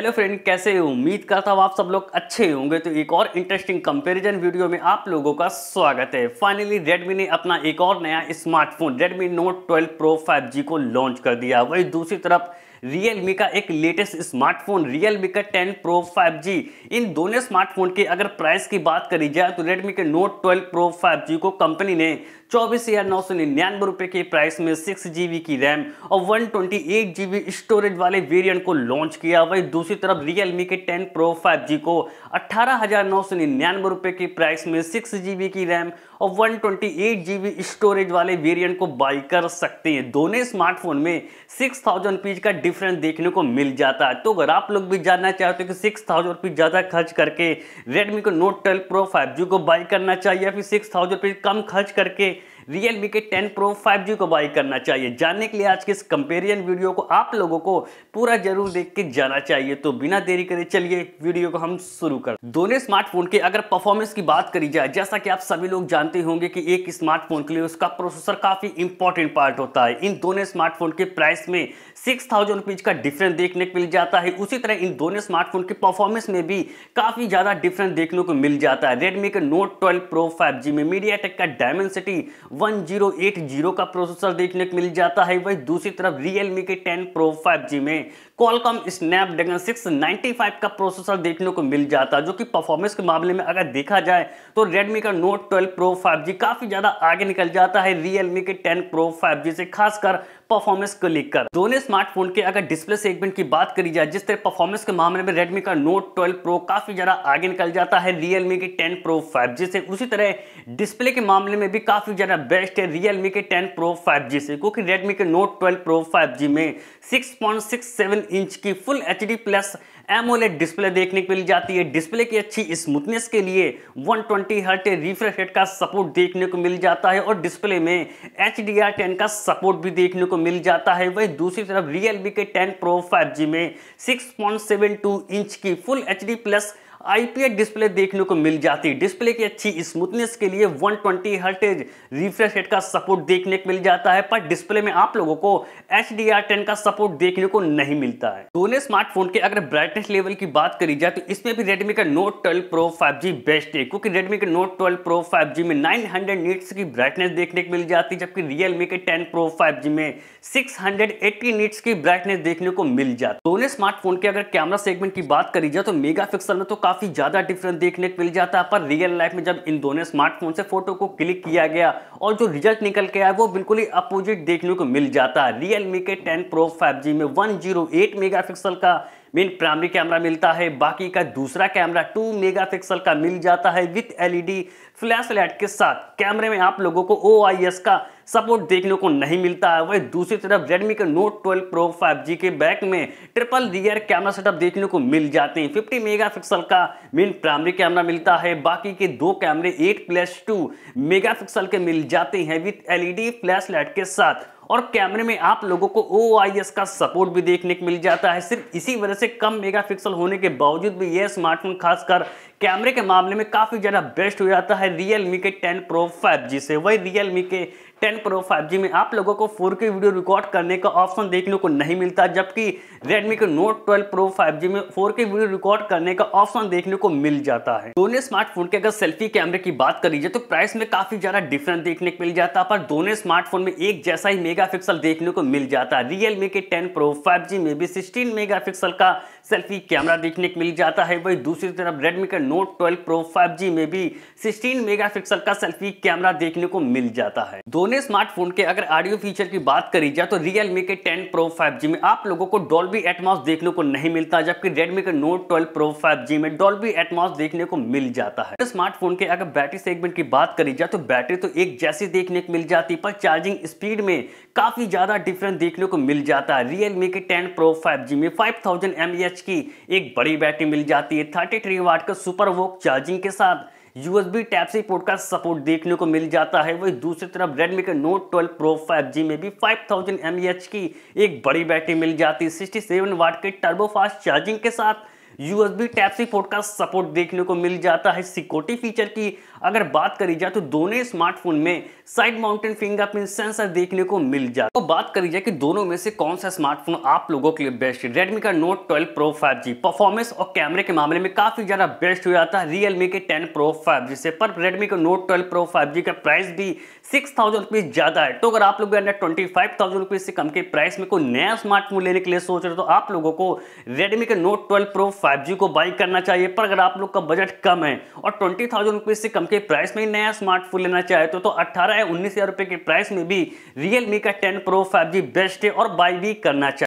hello friend कैसे हो उम्मीद करता हूँ आप सब लोग अच्छे होंगे तो एक और इंटरेस्टिंग कंपैरिजन वीडियो में आप लोगों का स्वागत है फाइनली रेडमी ने अपना एक और नया smartphone Redmi note 12 pro 5G को लॉन्च कर दिया वही दूसरी तरफ रियलमी का एक लेटेस्ट स्मार्टफोन रियलमी का 10 प्रो 5G इन दोनों स्मार्टफोन के अगर प्राइस की बात करी जाए तो रेडमी के नोट 12 प्रो 5G को कंपनी ने चौबीस हजार नौ सौ निन्यानवे रुपए के प्राइस में सिक्स जीबी की रैम और one twenty eight GB storage वाले वेरिएंट को लॉन्च किया वही दूसरी तरफ रियलमी के टेन प्रो फाइव जी को अट्ठारह हजार नौ सौ निन्यानवे रुपए की प्राइस में सिक्स जीबी की रैम और one twenty eight GB storage वाले वेरिएंट को बाई कर सकते हैं दोनों स्मार्टफोन में सिक्स थाउजेंड पीज का डिफरेंस देखने को मिल जाता है तो अगर आप लोग भी जानना चाहते हो कि सिक्स थाउजेंड रुपीज़ ज़्यादा खर्च करके रेडमी को नोट ट्वेल्व प्रो फाइव को बाई करना चाहिए या फिर सिक्स थाउजेंड रुपीज़ कम खर्च करके रियलमी के 10 प्रो 5G को बाई करना चाहिए जानने के लिए आज के इस कंपेरियन वीडियो को आप लोगों को पूरा जरूर देख के जाना चाहिए तो बिना देरी करे चलिए वीडियो को हम शुरू कर दोनों स्मार्टफोन के अगर परफॉर्मेंस की बात करी जाए जैसा कि आप सभी लोग जानते होंगे कि एक स्मार्टफोन के लिए उसका प्रोसेसर काफी इंपॉर्टेंट पार्ट होता है इन दोनों स्मार्टफोन के प्राइस में सिक्स थाउजेंड का डिफरेंस देखने को मिल जाता है उसी तरह इन दोनों स्मार्टफोन के परफॉर्मेंस में भी काफी ज्यादा डिफरेंस देखने को मिल जाता है रेडमी के नोट ट्वेल्व प्रो फाइव में मीडिया का डायमेंसिटी 1080 का प्रोसेसर देखने को मिल जाता है वही दूसरी तरफ रियलमी के 10 प्रो 5G में कॉलकॉम स्नैपड्रैगन 695 का प्रोसेसर देखने को मिल जाता है जो कि परफॉर्मेंस के मामले में अगर देखा जाए तो रेडमी का नोट 12 प्रो 5G काफ़ी ज़्यादा आगे निकल जाता है रियलमी के 10 प्रो 5G से खासकर परफॉर्मेंस को लेकर दोनों स्मार्टफोन के अगर डिस्प्ले सेगमेंट की बात करी जाए जिस तरह परफॉर्मेंस के मामले में रेडमी का नोट ट्वेल्व प्रो काफी ज्यादा आगे निकल जाता है रियलमी के टेन प्रो फाइव से उसी तरह डिस्प्ले के मामले में भी काफी ज्यादा बेस्ट है रियलमी के टेन प्रो फाइव से क्योंकि रेडमी के नोट ट्वेल्व प्रो फाइव में सिक्स इंच की full H plus AMOLED display देखने को मिल जाती है डिस्प्ले की अच्छी स्मूथनेस के लिए 120 ट्वेंटी हर्ट रिफ्रेश रेट का सपोर्ट देखने को मिल जाता है और डिस्प्ले में एच डी आर टेन का सपोर्ट भी देखने को मिल जाता है वही दूसरी तरफ रियल के टेन प्रो फाइव में सिक्स इंच की full H D plus IPS display देखने को मिल जाती है डिस्प्ले की अच्छी स्मूथनेस के लिए 120 ट्वेंटी हर्टेज रिफ्रेश रेट का सपोर्ट देखने को मिल जाता है पर डिस्प्ले में आप लोगों को एच डी का सपोर्ट देखने को नहीं मिलता है दोनों स्मार्टफोन के अगर ब्राइटनेस लेवल की बात करी जाए तो इसमें भी रेडमी का note twelve pro five best है क्योंकि रेडमी के नोट ट्वेल्व प्रो फाइव में नाइन हंड्रेड की ब्राइटनेस देखने को मिल जाती है जबकि रियलमी के टेन प्रो फाइव में सिक्स हंड्रेड नीट्स की ब्राइटनेस देखने को मिल जाती दोनों स्मार्टफोन के अगर कैमरा सेगमेंट की बात करी जाए तो मेगा में तो काफी काफ़ी ज़्यादा डिफरेंस देखने को मिल जाता है पर रियल लाइफ में जब इन दोनों स्मार्टफोन से फोटो को क्लिक किया गया और जो रिजल्ट निकल के आया वो बिल्कुल ही अपोजिट देखने को मिल जाता है रियल मी के टेन प्रो फाइव में वन मेगापिक्सल का मेन प्राइमरी कैमरा मिलता है बाकी का दूसरा कैमरा 2 मेगापिक्सल का मिल जाता है विथ एलईडी फ्लैश लाइट के साथ कैमरे में आप लोगों को ओ का सपोर्ट देखने को नहीं मिलता है वही दूसरी तरफ रेडमी के नोट ट्वेल्व प्रो 5G के बैक में ट्रिपल रियर कैमरा सेटअप देखने को मिल जाते हैं 50 मेगापिक्सल का मेन प्राइमरी कैमरा मिलता है बाकी के दो कैमरे eight plus two megapixel के मिल जाते हैं विथ एलईडी फ्लैश लाइट के साथ और कैमरे में आप लोगों को ओ का सपोर्ट भी देखने को मिल जाता है सिर्फ इसी वजह से कम मेगापिक्सल होने के बावजूद भी यह स्मार्टफोन खासकर कैमरे के मामले में काफ़ी ज़्यादा बेस्ट हो जाता है रियल मी के 10 प्रो 5G से वही रियल मी के टेन प्रो फाइव जी में आप लोगों को फोर के वीडियो रिकॉर्ड करने का ऑप्शन देखने को नहीं मिलता जबकि रेडमी के note twelve pro five G में फोर के वीडियो रिकॉर्ड करने का ऑप्शन देखने को मिल जाता है दोनों स्मार्टफोन के अगर सेल्फी कैमरे की बात कर तो प्राइस में काफी ज्यादा डिफरेंस देखने को मिल जाता है पर दोनों स्मार्टफोन में एक जैसा ही मेगा देखने को मिल जाता है रियलमी के टेन प्रो फाइव में भी सिक्सटीन मेगा का सेल्फी कैमरा देखने को मिल जाता है वही दूसरी तरफ रेडमी के नोट ट्वेल्व प्रो फाइव में भी सिक्सटीन मेगा का सेल्फी कैमरा देखने को मिल जाता है दोनों अपने स्मार्टफोन के अगर ऑडियो फीचर की बात करी जाए तो Realme के 10 Pro 5G में आप लोगों को डॉल्बी एटमॉस देखने को नहीं मिलता जबकि Redmi के Note 12 Pro 5G में डॉल्बी एटमॉस देखने को मिल जाता है स्मार्टफोन के अगर बैटरी सेगमेंट की बात करी जाए तो बैटरी तो एक जैसी देखने को मिल जाती पर चार्जिंग स्पीड में काफी ज्यादा डिफरेंस देखने को मिल जाता है रियलमी के टेन प्रो फाइव में फाइव थाउजेंड की एक बड़ी बैटरी मिल जाती है थर्टी थ्री वाट का सुपर वोक चार्जिंग के साथ यूएसबी टाइप सी पोर्ट का सपोर्ट देखने को मिल जाता है वही दूसरी तरफ रेडमी के नोट ट्वेल्व प्रो फाइव में भी फाइव थाउजेंड की एक बड़ी बैटरी मिल जाती है सिक्सटी सेवन वाट के टर्बोफास्ट चार्जिंग के साथ यूएसबी टाइप सी पोर्ट का सपोर्ट देखने को मिल जाता है सिक्योरिटी फीचर की अगर बात करी जाए तो दोनों स्मार्टफोन में साइड माउंटेन फिंगरप्रिंट सेंसर देखने को मिल जाता है तो बात करी जाए कि दोनों में से कौन सा स्मार्टफोन आप लोगों के लिए बेस्ट है रेडमी का नोट 12 प्रो 5G परफॉर्मेंस और कैमरे के मामले में काफी ज्यादा बेस्ट हो जाता है रियलमी के 10 प्रो 5G से पर रेडमी का नोट 12 प्रो 5G का प्राइस भी सिक्स थाउजेंड रुपीज ज्यादा है तो अगर आप लोग ट्वेंटी फाइव थाउजेंड रुपीज से कम के प्राइस में कोई नया स्मार्टफोन लेने के लिए सोच रहे हो तो आप लोगों को रेडमी का नोट ट्वेल्व प्रो 5G को बाई करना चाहिए पर अगर आप लोग का बजट कम है और ट्वेंटी थाउजेंड रुपीज़ से कम के प्राइस में नया स्मार्टफोन लेना चाहे तो, तो अट्ठारह या उन्नीस हज़ार रुपए के प्राइस में भी रियलमी का टेन प्रो फाइव बेस्ट है और बाई भी करना चाहिए